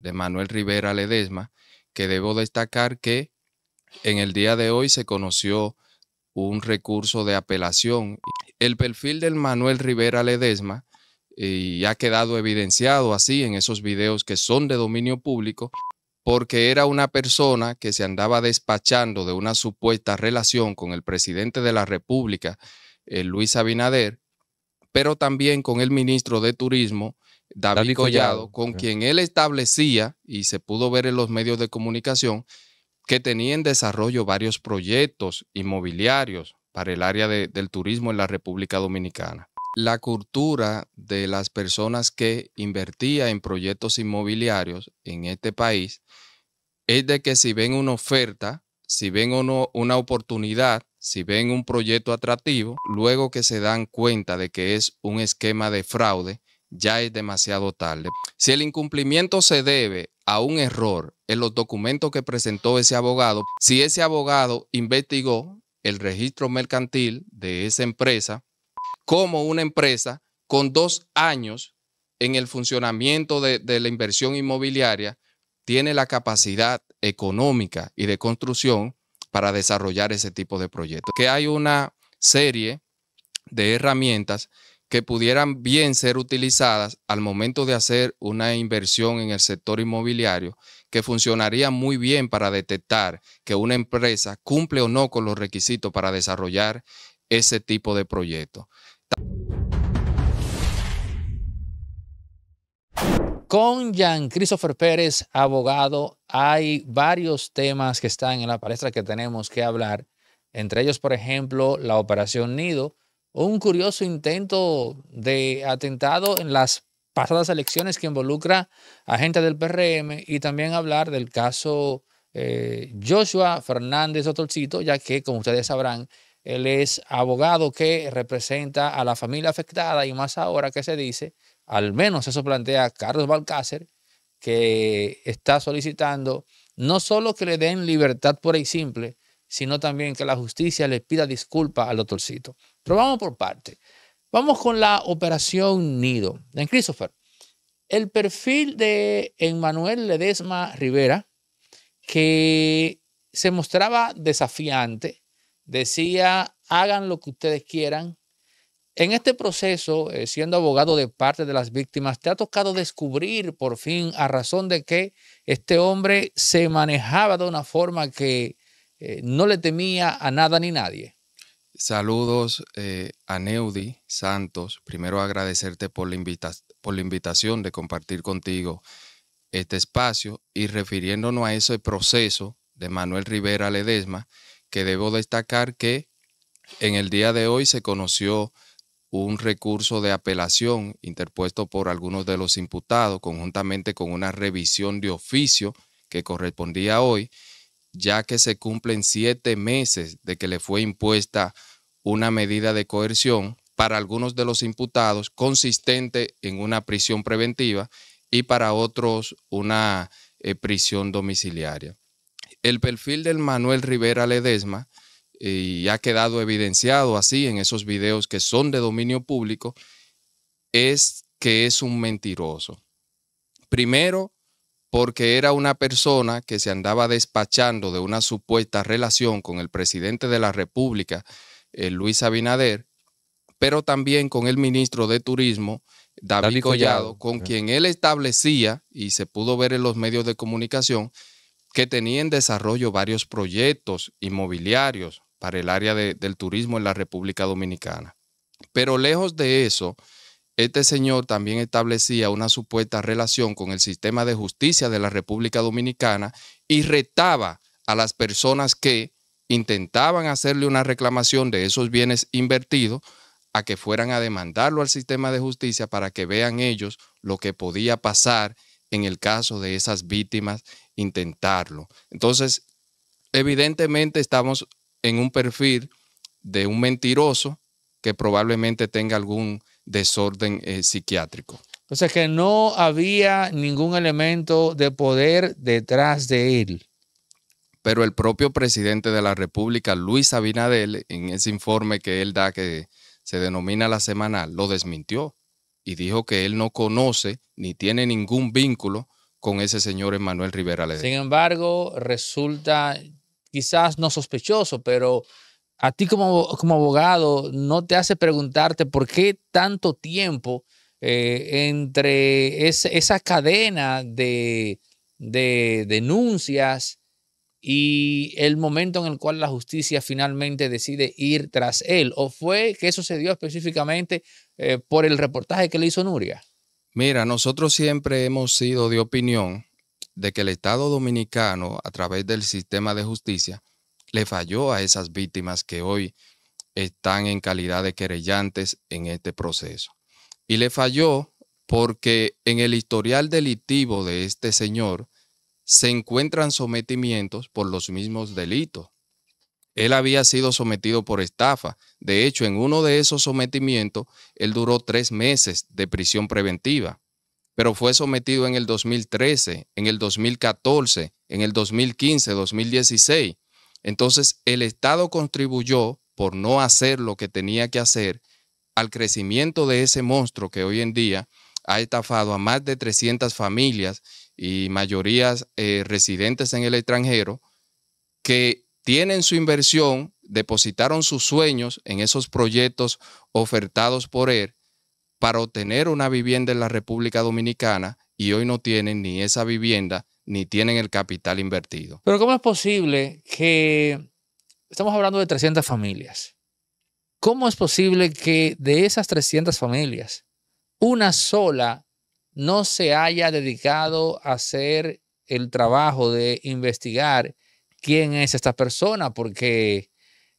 de Manuel Rivera Ledesma, que debo destacar que en el día de hoy se conoció un recurso de apelación. El perfil del Manuel Rivera Ledesma y ha quedado evidenciado así en esos videos que son de dominio público, porque era una persona que se andaba despachando de una supuesta relación con el presidente de la República, eh, Luis Abinader, pero también con el ministro de Turismo, David, Collado, con quien él establecía, y se pudo ver en los medios de comunicación, que tenía en desarrollo varios proyectos inmobiliarios para el área del turismo en la República Dominicana. La cultura de las personas que invertía en proyectos inmobiliarios en este país es de que si ven una oferta, si ven una oportunidad, si ven un proyecto atractivo, luego que se dan cuenta de que es un esquema de fraude, ya es demasiado tarde. Si el incumplimiento se debe a un error en los documentos que presentó ese abogado, si ese abogado investigó el registro mercantil de esa empresa como una empresa con dos años en el funcionamiento de, de la inversión inmobiliaria, tiene la capacidad económica y de construcción para desarrollar ese tipo de proyectos. Que hay una serie de herramientas que pudieran bien ser utilizadas al momento de hacer una inversión en el sector inmobiliario, que funcionaría muy bien para detectar que una empresa cumple o no con los requisitos para desarrollar ese tipo de proyecto. Con Jan Christopher Pérez, abogado, hay varios temas que están en la palestra que tenemos que hablar, entre ellos, por ejemplo, la operación Nido, un curioso intento de atentado en las pasadas elecciones que involucra a gente del PRM y también hablar del caso eh, Joshua Fernández Otorcito, ya que, como ustedes sabrán, él es abogado que representa a la familia afectada y más ahora que se dice, al menos eso plantea Carlos Balcácer, que está solicitando no solo que le den libertad por y simple, sino también que la justicia le pida disculpa al doctorcito. Pero vamos por parte. Vamos con la operación Nido. En Christopher, el perfil de Emmanuel Ledesma Rivera, que se mostraba desafiante, decía, hagan lo que ustedes quieran. En este proceso, eh, siendo abogado de parte de las víctimas, te ha tocado descubrir por fin a razón de que este hombre se manejaba de una forma que eh, no le temía a nada ni nadie. Saludos eh, a Neudi Santos. Primero agradecerte por la, por la invitación de compartir contigo este espacio y refiriéndonos a ese proceso de Manuel Rivera Ledesma, que debo destacar que en el día de hoy se conoció un recurso de apelación interpuesto por algunos de los imputados conjuntamente con una revisión de oficio que correspondía hoy ya que se cumplen siete meses de que le fue impuesta una medida de coerción para algunos de los imputados consistente en una prisión preventiva y para otros una eh, prisión domiciliaria. El perfil del Manuel Rivera Ledesma eh, y ha quedado evidenciado así en esos videos que son de dominio público, es que es un mentiroso. Primero, porque era una persona que se andaba despachando de una supuesta relación con el presidente de la República, eh, Luis Abinader, pero también con el ministro de Turismo, David, Collado, con quien él establecía, y se pudo ver en los medios de comunicación, que tenía en desarrollo varios proyectos inmobiliarios para el área del turismo en la República Dominicana. Pero lejos de eso, este señor también establecía una supuesta relación con el sistema de justicia de la República Dominicana y retaba a las personas que intentaban hacerle una reclamación de esos bienes invertidos a que fueran a demandarlo al sistema de justicia para que vean ellos lo que podía pasar en el caso de esas víctimas intentarlo. Entonces, evidentemente estamos en un perfil de un mentiroso que probablemente tenga algún desorden eh, psiquiátrico. O sea que no había ningún elemento de poder detrás de él. Pero el propio presidente de la República, Luis Abinadel, en ese informe que él da que se denomina la semanal, lo desmintió y dijo que él no conoce ni tiene ningún vínculo con ese señor Emanuel Rivera Sin embargo, resulta quizás no sospechoso, pero a ti como, como abogado no te hace preguntarte por qué tanto tiempo eh, entre esa cadena de, denuncias y el momento en el cual la justicia finalmente decide ir tras él? ¿O fue que eso se dio específicamente eh, por el reportaje que le hizo Nuria? Mira, nosotros siempre hemos sido de opinión de que el Estado dominicano, a través del sistema de justicia, le falló a esas víctimas que hoy están en calidad de querellantes en este proceso. Y le falló porque en el historial delictivo de este señor se encuentran sometimientos por los mismos delitos. Él había sido sometido por estafa. De hecho, en uno de esos sometimientos, él duró tres meses de prisión preventiva, pero fue sometido en el 2013, en el 2014, en el 2015, 2016 entonces, el Estado contribuyó por no hacer lo que tenía que hacer al crecimiento de ese monstruo que hoy en día ha estafado a más de 300 familias y mayorías eh, residentes en el extranjero que tienen su inversión, depositaron sus sueños en esos proyectos ofertados por él para obtener una vivienda en la República Dominicana y hoy no tienen ni esa vivienda ni tienen el capital invertido. Pero ¿cómo es posible que, estamos hablando de 300 familias, ¿cómo es posible que de esas 300 familias, una sola no se haya dedicado a hacer el trabajo de investigar quién es esta persona? Porque,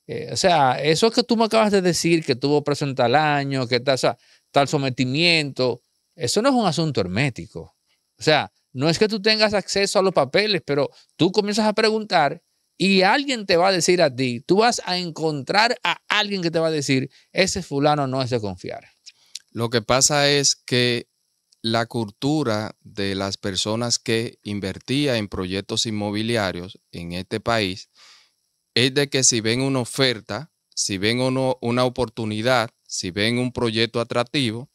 eh, o sea, eso que tú me acabas de decir, que tuvo preso en tal año, que tal sometimiento, eso no es un asunto hermético. O sea, no es que tú tengas acceso a los papeles, pero tú comienzas a preguntar y alguien te va a decir a ti, tú vas a encontrar a alguien que te va a decir, ese fulano no es de confiar. Lo que pasa es que la cultura de las personas que invertían en proyectos inmobiliarios en este país es de que si ven una oferta, si ven una oportunidad, si ven un proyecto atractivo,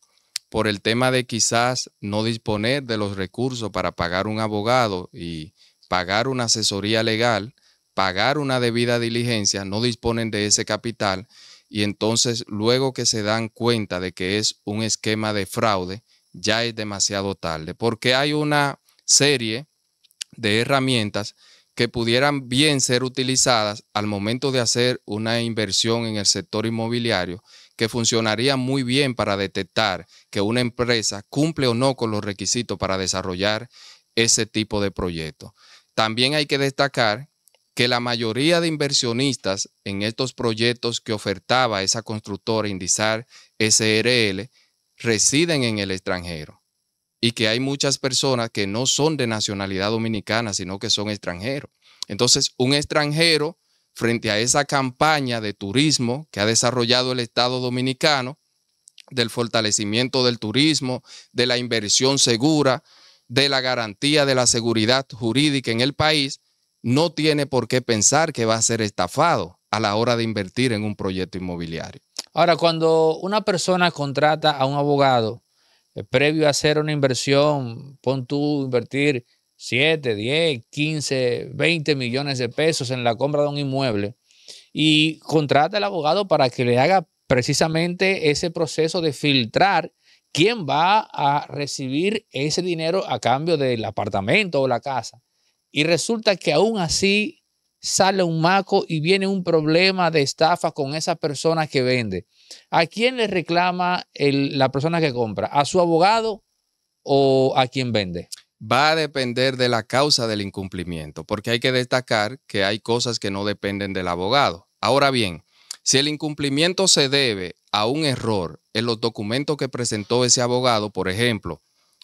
por el tema de quizás no disponer de los recursos para pagar un abogado y pagar una asesoría legal, pagar una debida diligencia, no disponen de ese capital y entonces luego que se dan cuenta de que es un esquema de fraude, ya es demasiado tarde, porque hay una serie de herramientas que pudieran bien ser utilizadas al momento de hacer una inversión en el sector inmobiliario que funcionaría muy bien para detectar que una empresa cumple o no con los requisitos para desarrollar ese tipo de proyecto. También hay que destacar que la mayoría de inversionistas en estos proyectos que ofertaba esa constructora Indizar SRL residen en el extranjero y que hay muchas personas que no son de nacionalidad dominicana, sino que son extranjeros. Entonces, un extranjero frente a esa campaña de turismo que ha desarrollado el Estado Dominicano, del fortalecimiento del turismo, de la inversión segura, de la garantía de la seguridad jurídica en el país, no tiene por qué pensar que va a ser estafado a la hora de invertir en un proyecto inmobiliario. Ahora, cuando una persona contrata a un abogado eh, previo a hacer una inversión, pon tú invertir 7, 10, 15, 20 millones de pesos en la compra de un inmueble y contrata al abogado para que le haga precisamente ese proceso de filtrar quién va a recibir ese dinero a cambio del apartamento o la casa. Y resulta que aún así sale un maco y viene un problema de estafa con esa persona que vende. ¿A quién le reclama el, la persona que compra? ¿A su abogado o a quien vende? va a depender de la causa del incumplimiento, porque hay que destacar que hay cosas que no dependen del abogado. Ahora bien, si el incumplimiento se debe a un error en los documentos que presentó ese abogado, por ejemplo,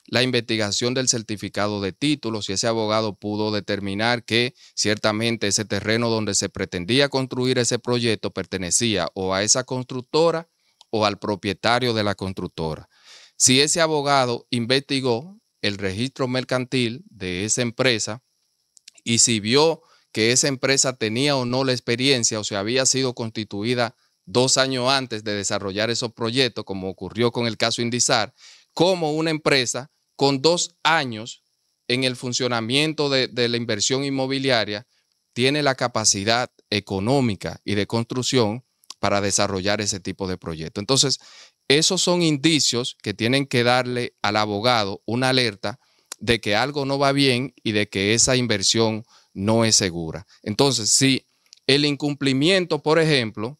la investigación del certificado de título, si ese abogado pudo determinar que ciertamente ese terreno donde se pretendía construir ese proyecto pertenecía o a esa constructora o al propietario de la constructora. Si ese abogado investigó el registro mercantil de esa empresa y si vio que esa empresa tenía o no la experiencia o si había sido constituida dos años antes de desarrollar esos proyectos, como ocurrió con el caso Indizar, como una empresa con dos años en el funcionamiento de, de la inversión inmobiliaria tiene la capacidad económica y de construcción para desarrollar ese tipo de proyecto. Entonces, esos son indicios que tienen que darle al abogado una alerta de que algo no va bien y de que esa inversión no es segura. Entonces, si el incumplimiento, por ejemplo,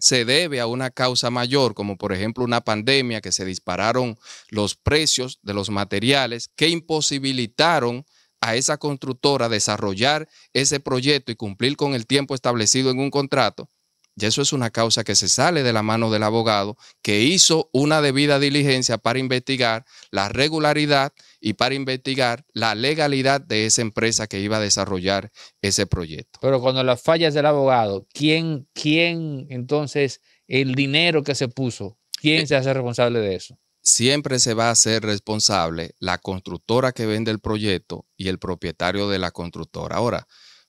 se debe a una causa mayor, como por ejemplo una pandemia que se dispararon los precios de los materiales que imposibilitaron a esa constructora desarrollar ese proyecto y cumplir con el tiempo establecido en un contrato, y eso es una causa que se sale de la mano del abogado que hizo una debida diligencia para investigar la regularidad y para investigar la legalidad de esa empresa que iba a desarrollar ese proyecto. Pero cuando las fallas del abogado, ¿quién, quién entonces el dinero que se puso, quién eh, se hace responsable de eso? Siempre se va a hacer responsable la constructora que vende el proyecto y el propietario de la constructora. Ahora,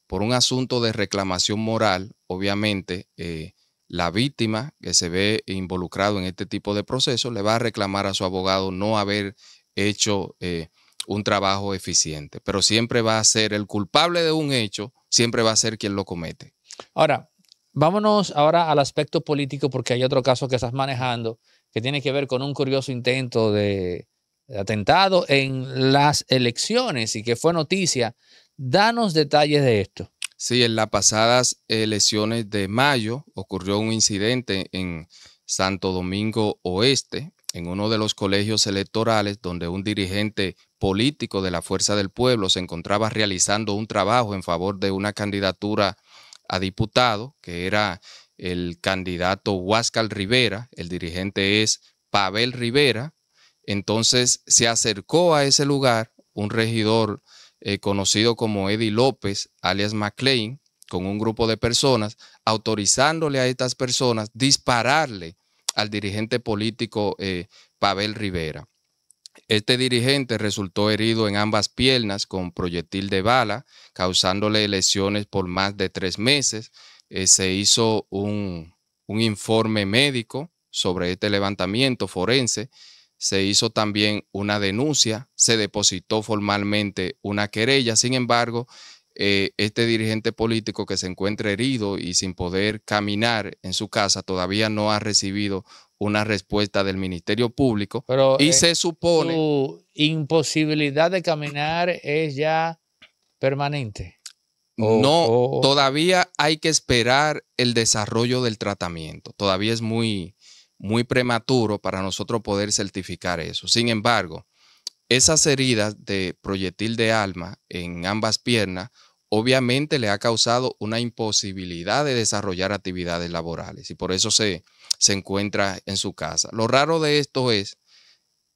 por un asunto de reclamación moral, obviamente, eh, la víctima que se ve involucrado en este tipo de procesos le va a reclamar a su abogado no haber hecho eh, un trabajo eficiente, pero siempre va a ser el culpable de un hecho, siempre va a ser quien lo comete. Ahora, vámonos ahora al aspecto político porque hay otro caso que estás manejando que tiene que ver con un curioso intento de atentado en las elecciones y que fue noticia Danos detalles de esto. Sí, en las pasadas elecciones eh, de mayo ocurrió un incidente en Santo Domingo Oeste, en uno de los colegios electorales donde un dirigente político de la Fuerza del Pueblo se encontraba realizando un trabajo en favor de una candidatura a diputado, que era el candidato Huáscal Rivera, el dirigente es Pavel Rivera, entonces se acercó a ese lugar un regidor eh, conocido como Eddie López, alias McLean, con un grupo de personas, autorizándole a estas personas dispararle al dirigente político eh, Pavel Rivera. Este dirigente resultó herido en ambas piernas con proyectil de bala, causándole lesiones por más de tres meses. Eh, se hizo un, un informe médico sobre este levantamiento forense se hizo también una denuncia, se depositó formalmente una querella, sin embargo, eh, este dirigente político que se encuentra herido y sin poder caminar en su casa todavía no ha recibido una respuesta del Ministerio Público Pero, y eh, se supone... Su imposibilidad de caminar es ya permanente. no, todavía hay que esperar el desarrollo del tratamiento. Todavía es muy, muy prematuro para nosotros poder certificar eso. Sin embargo, esas heridas de proyectil de alma en ambas piernas obviamente le ha causado una imposibilidad de desarrollar actividades laborales y por eso se, se encuentra en su casa. Lo raro de esto es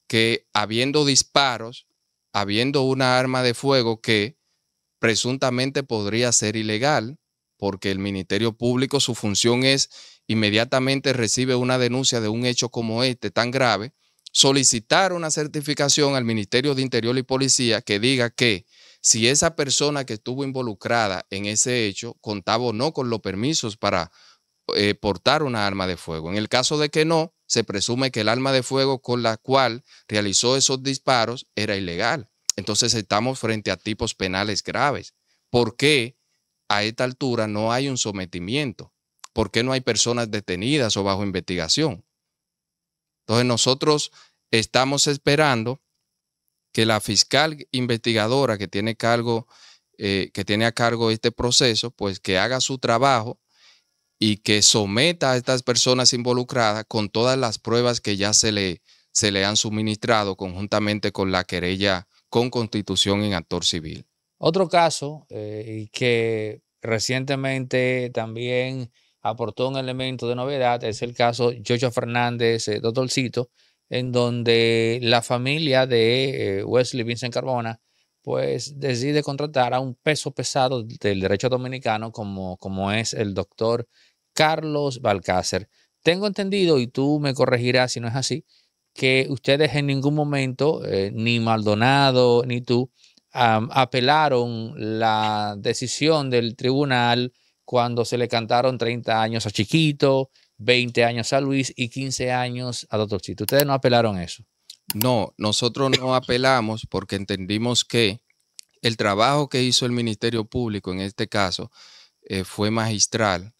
que habiendo disparos, habiendo una arma de fuego que presuntamente podría ser ilegal, porque el Ministerio Público, su función es inmediatamente recibe una denuncia de un hecho como este tan grave, solicitar una certificación al Ministerio de Interior y Policía que diga que si esa persona que estuvo involucrada en ese hecho contaba o no con los permisos para eh, portar una arma de fuego. En el caso de que no, se presume que el arma de fuego con la cual realizó esos disparos era ilegal. Entonces estamos frente a tipos penales graves. ¿Por qué a esta altura no hay un sometimiento? porque no hay personas detenidas o bajo investigación? Entonces nosotros estamos esperando que la fiscal investigadora que tiene, cargo, eh, que tiene a cargo este proceso, pues que haga su trabajo y que someta a estas personas involucradas con todas las pruebas que ya se le, se le han suministrado conjuntamente con la querella con constitución en actor civil. Otro caso eh, que recientemente también aportó un elemento de novedad es el caso Jojo Fernández eh, Doctorcito, en donde la familia de eh, Wesley Vincent Carbona pues decide contratar a un peso pesado del derecho dominicano como, como es el doctor Carlos Balcácer. Tengo entendido, y tú me corregirás si no es así, que ustedes en ningún momento, ni Maldonado ni tú, apelaron la decisión del tribunal cuando se le cantaron 30 años a Chiquito, 20 años a Luis y 15 años a Doctor Chito. Ustedes no apelaron eso. No, nosotros no apelamos porque entendimos que el trabajo que hizo el Ministerio Público en este caso eh, fue magistral,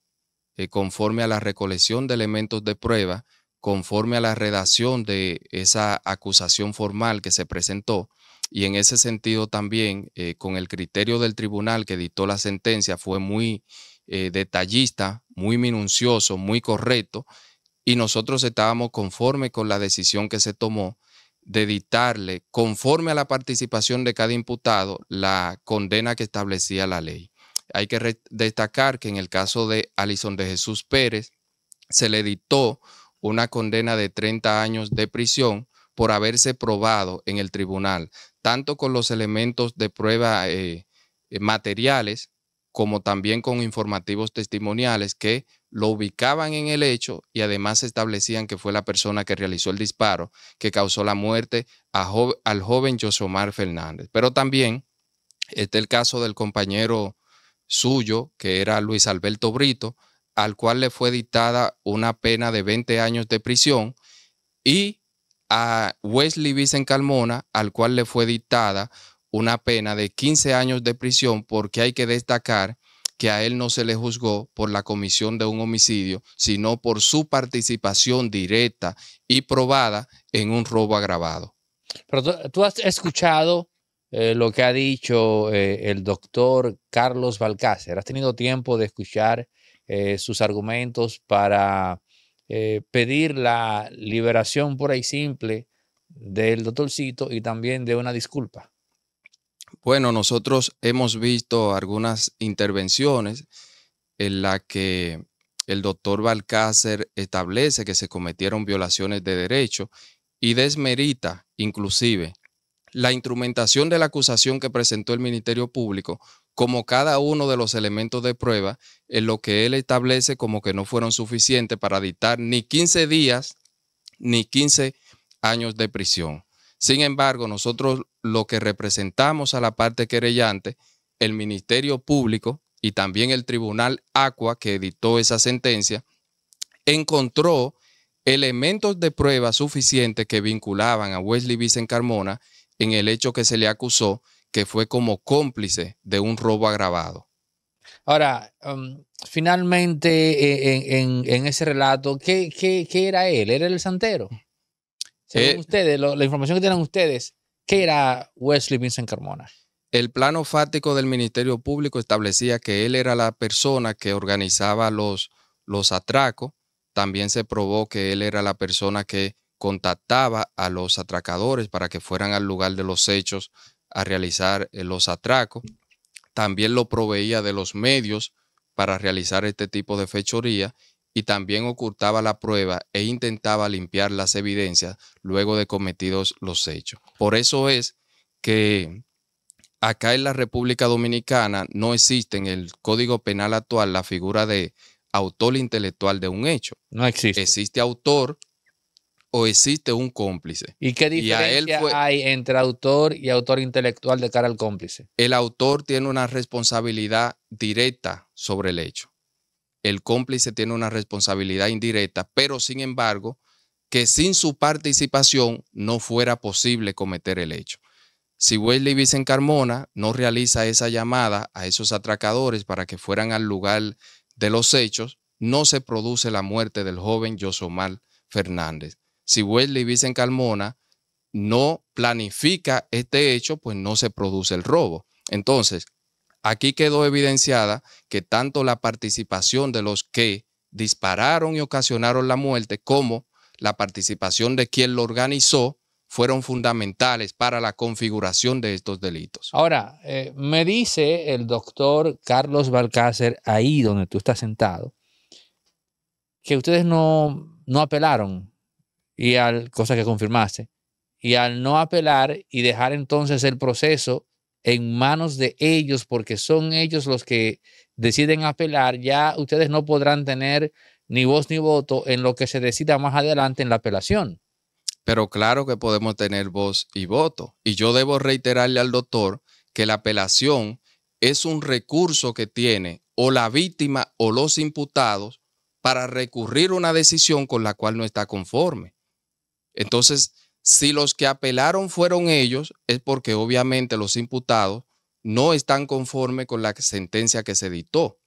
eh, conforme a la recolección de elementos de prueba, conforme a la redacción de esa acusación formal que se presentó y en ese sentido también, eh, con el criterio del tribunal que dictó la sentencia, fue muy eh, detallista, muy minucioso, muy correcto, y nosotros estábamos conforme con la decisión que se tomó de dictarle, conforme a la participación de cada imputado, la condena que establecía la ley. Hay que destacar que en el caso de Alison de Jesús Pérez, se le dictó una condena de 30 años de prisión por haberse probado en el tribunal, tanto con los elementos de prueba eh, eh, materiales como también con informativos testimoniales que lo ubicaban en el hecho y además establecían que fue la persona que realizó el disparo que causó la muerte al joven Josomar Fernández. Pero también está el caso del compañero suyo, que era Luis Alberto Brito, al cual le fue dictada una pena de 20 años de prisión y a Wesley Vicen Calmona, al cual le fue dictada una pena de 15 años de prisión porque hay que destacar que a él no se le juzgó por la comisión de un homicidio, sino por su participación directa y probada en un robo agravado. Pero tú, has escuchado eh, lo que ha dicho eh, el doctor Carlos Balcácer. ¿Has tenido tiempo de escuchar eh, sus argumentos para eh, pedir la liberación por ahí simple del doctorcito y también de una disculpa? Bueno, nosotros hemos visto algunas intervenciones en las que el doctor Balcácer establece que se cometieron violaciones de derecho y desmerita inclusive la instrumentación de la acusación que presentó el Ministerio Público como cada uno de los elementos de prueba, en lo que él establece como que no fueron suficientes para dictar ni 15 días ni 15 años de prisión. Sin embargo, nosotros lo que representamos a la parte querellante, el Ministerio Público y también el Tribunal Aqua que editó esa sentencia, encontró elementos de prueba suficientes que vinculaban a Wesley Vicen Carmona en el hecho que se le acusó que fue como cómplice de un robo agravado. Ahora, um, finalmente eh, en, ese relato, ¿qué, era él? ¿Era el santero? Eh, ustedes, la información que tienen ustedes, ¿qué era Wesley Vincent Carmona? El plano fático del Ministerio Público establecía que él era la persona que organizaba los, los atracos. También se probó que él era la persona que contactaba a los atracadores para que fueran al lugar de los hechos a realizar eh, los atracos. También lo proveía de los medios para realizar este tipo de fechoría y también ocultaba la prueba e intentaba limpiar las evidencias luego de cometidos los hechos. Por eso es que acá en la República Dominicana no existe en el Código Penal actual la figura de autor intelectual de un hecho. No existe. Existe autor o existe un cómplice. ¿Y qué diferencia hay entre autor y autor intelectual de cara al cómplice? El autor tiene una responsabilidad directa sobre el hecho. El cómplice tiene una responsabilidad indirecta, pero sin embargo, que sin su participación no fuera posible cometer el hecho. Si Wesley Vicen Carmona no realiza esa llamada a esos atracadores para que fueran al lugar de los hechos, no se produce la muerte del joven Yosomal Fernández. Si Wesley en Calmona no planifica este hecho, pues no se produce el robo. Entonces, aquí quedó evidenciada que tanto la participación de los que dispararon y ocasionaron la muerte como la participación de quien lo organizó fueron fundamentales para la configuración de estos delitos. Ahora, eh, me dice el doctor Carlos Balcácer, ahí donde tú estás sentado, que ustedes no, no apelaron y al cosa que confirmase y al no apelar y dejar entonces el proceso en manos de ellos porque son ellos los que deciden apelar, ya ustedes no podrán tener ni voz ni voto en lo que se decida más adelante en la apelación. Pero claro que podemos tener voz y voto. Y yo debo reiterarle al doctor que la apelación es un recurso que tiene o la víctima o los imputados para recurrir una decisión con la cual no está conforme. Entonces, si los que apelaron fueron ellos, es porque obviamente los imputados no están conformes con la sentencia que se dictó.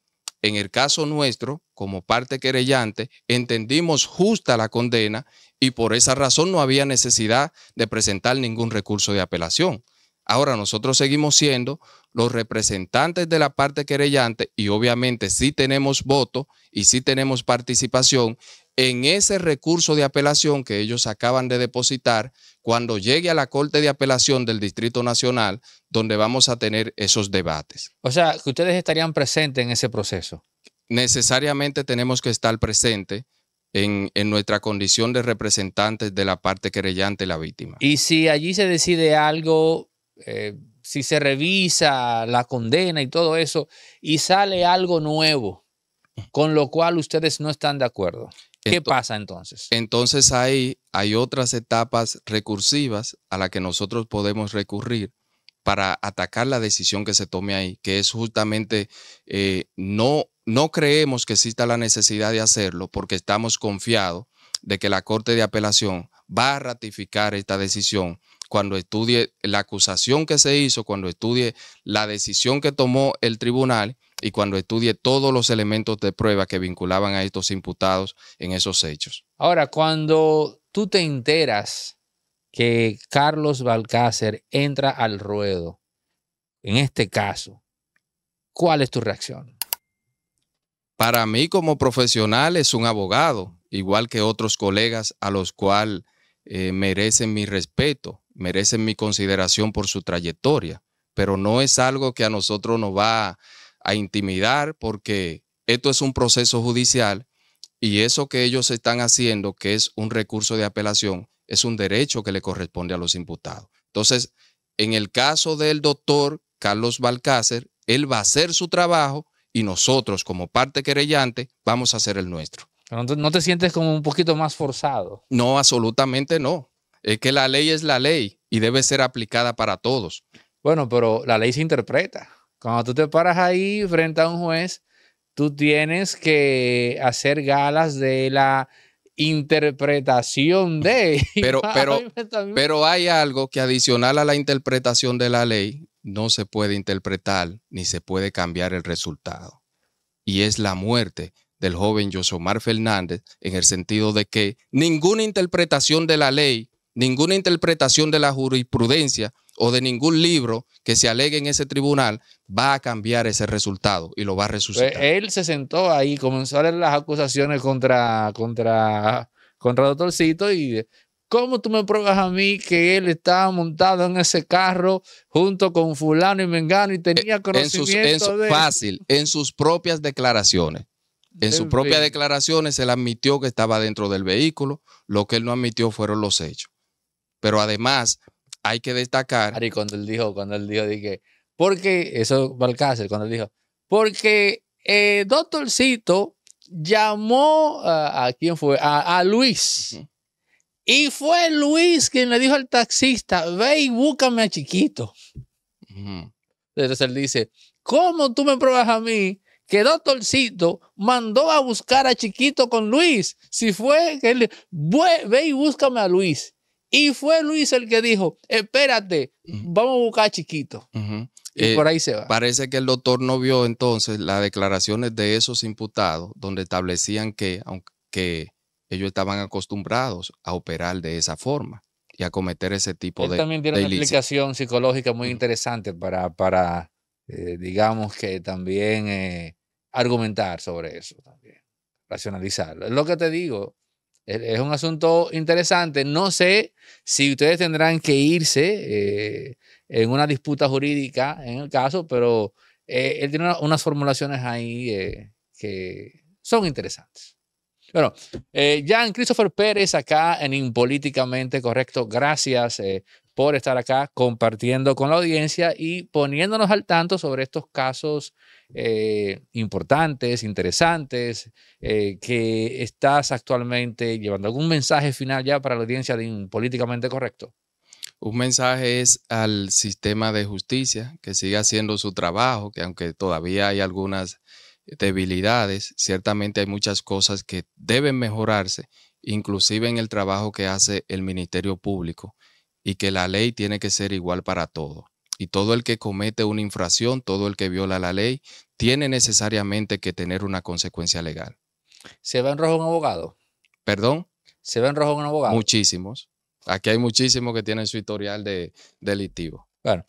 En el caso nuestro, como parte querellante, entendimos justa la condena y por esa razón no había necesidad de presentar ningún recurso de apelación. Ahora nosotros seguimos siendo los representantes de la parte querellante y obviamente sí tenemos voto y sí tenemos participación en ese recurso de apelación que ellos acaban de depositar, cuando llegue a la Corte de Apelación del Distrito Nacional, donde vamos a tener esos debates. O sea, que ustedes estarían presentes en ese proceso. Necesariamente tenemos que estar presentes en, nuestra condición de representantes de la parte querellante, la víctima. Y si allí se decide algo, eh, si se revisa la condena y todo eso, y sale algo nuevo, mm. con lo cual ustedes no están de acuerdo. ¿Qué pasa entonces? Entonces ahí hay otras etapas recursivas a las que nosotros podemos recurrir para atacar la decisión que se tome ahí, que es justamente eh, no, no creemos que exista la necesidad de hacerlo porque estamos confiados de que la Corte de Apelación va a ratificar esta decisión cuando estudie la acusación que se hizo, cuando estudie la decisión que tomó el tribunal y cuando estudie todos los elementos de prueba que vinculaban a estos imputados en esos hechos. Ahora, cuando tú te enteras que Carlos Balcácer entra al ruedo, en este caso, ¿cuál es tu reacción? Para mí como profesional es un abogado, igual que otros colegas a los cuales eh, merecen mi respeto, merecen mi consideración por su trayectoria, pero no es algo que a nosotros nos va a a intimidar, porque esto es un proceso judicial y eso que ellos están haciendo, que es un recurso de apelación, es un derecho que le corresponde a los imputados. Entonces, en el caso del doctor Carlos Balcácer, él va a hacer su trabajo y nosotros como parte querellante vamos a hacer el nuestro. ¿No te sientes como un poquito más forzado? No, absolutamente no. Es que la ley es la ley y debe ser aplicada para todos. Bueno, pero la ley se interpreta. Cuando tú te paras ahí frente a un juez, tú tienes que hacer galas de la interpretación de... Pero, pero, pero hay algo que adicional a la interpretación de la ley no se puede interpretar ni se puede cambiar el resultado. Y es la muerte del joven Josomar Fernández en el sentido de que ninguna interpretación de la ley ninguna interpretación de la jurisprudencia o de ningún libro que se alegue en ese tribunal va a cambiar ese resultado y lo va a pues, resucitar. él se sentó ahí, comenzó a leer las acusaciones contra, contra, contra Doctorcito y ¿cómo tú me pruebas a mí que él estaba montado en ese carro junto con fulano y mengano y tenía eh, conocimiento en Fácil, en sus propias declaraciones. En, en sus propias declaraciones él admitió que estaba dentro del vehículo, lo que él no admitió fueron los hechos. Pero además hay que destacar... Ari, cuando él dijo, cuando él dijo, dije, porque, eso Balcácer, cuando él dijo, porque eh, Doctorcito llamó a, quién fue, a, Luis. Y fue Luis quien le dijo al taxista, ve y búscame a Chiquito. Entonces él dice, ¿cómo tú me pruebas a mí que Doctorcito mandó a buscar a Chiquito con Luis? Si fue que él, ve, ve y búscame a Luis. Y fue Luis el que dijo, espérate, vamos a buscar a Chiquito. Y eh, por ahí se va. Parece que el doctor no vio entonces las declaraciones de esos imputados donde establecían que, aunque ellos estaban acostumbrados a operar de esa forma y a cometer ese tipo de de... También tiene una explicación psicológica muy interesante para, eh, digamos que también eh, argumentar sobre eso, también, racionalizarlo. lo que te digo, es un asunto interesante. No sé si ustedes tendrán que irse eh, en una disputa jurídica en el caso, pero eh, él tiene unas formulaciones ahí eh, que son interesantes. Bueno, Jan Christopher Pérez acá en Impolíticamente Correcto, gracias por estar acá compartiendo con la audiencia y poniéndonos al tanto sobre estos casos eh, importantes, interesantes, eh, que estás actualmente llevando. ¿Algún mensaje final ya para la audiencia de políticamente correcto? Un mensaje es al sistema de justicia que siga haciendo su trabajo, que aunque todavía hay algunas debilidades, ciertamente hay muchas cosas que deben mejorarse, inclusive en el trabajo que hace el Ministerio Público y que la ley tiene que ser igual para todo. Y todo el que comete una infracción, todo el que viola la ley, tiene necesariamente que tener una consecuencia legal. ¿Se ve en rojo un abogado? ¿Perdón? ¿Se ve en rojo un abogado? Muchísimos. Aquí hay muchísimos que tienen su historial de delictivo. Bueno,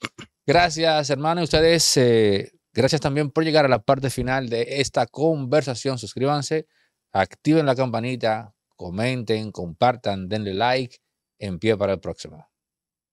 gracias hermano. Ustedes, eh, gracias también por llegar a la parte final de esta conversación. Suscríbanse, activen la campanita, comenten, compartan, denle like. En pie para el próximo.